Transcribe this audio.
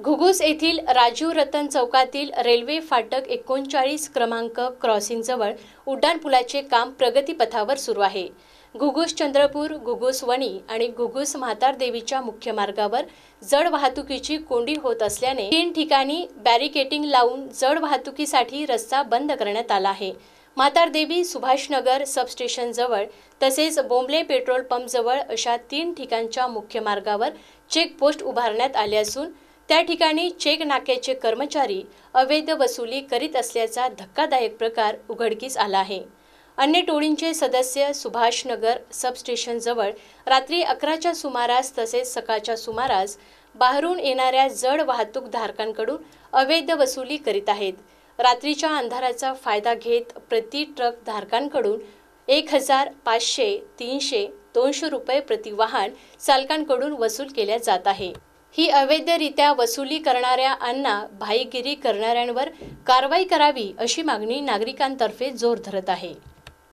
घुगुस येथील राजीव रतन चौकातील रेल्वे फाटक एकोणचाळीस क्रमांक क्रॉसिंगजवळ उड्डाणपुलाचे काम प्रगतीपथावर सुरू आहे घुगुस चंद्रपूर घुगुस वणी आणि घुगुस म्हातार देवीच्या मुख्य मार्गावर जड वाहतुकीची कोंडी होत असल्याने तीन ठिकाणी बॅरिकेटिंग लावून जड वाहतुकीसाठी रस्ता बंद करण्यात आला आहे म्हातारदेवी सुभाषनगर सबस्टेशनजवळ तसेच बोंबले पेट्रोल पंपजवळ अशा तीन ठिकाणच्या मुख्य मार्गावर चेकपोस्ट उभारण्यात आले असून त्या ठिकाणी चेक नाक्याचे कर्मचारी अवैध वसुली करीत असल्याचा धक्कादायक प्रकार उघडकीस आला आहे अन्य टोळींचे सदस्य सुभाषनगर सबस्टेशनजवळ रात्री अकराच्या सुमारास तसेच सकाळच्या सुमारास बाहेरून येणाऱ्या जड वाहतूकधारकांकडून अवैध वसुली करीत आहेत रात्रीच्या अंधाराचा फायदा घेत प्रति ट्रक धारकांकडून एक हजार पाचशे तीनशे दोनशे रुपये प्रति वाहन चालकांकडून वसूल केल्या जात आहे ही अवैधरित्या वसुली करणाऱ्या अन्ना भाईगिरी करणाऱ्यांवर कारवाई करावी अशी मागणी नागरिकांतर्फे जोर धरत आहे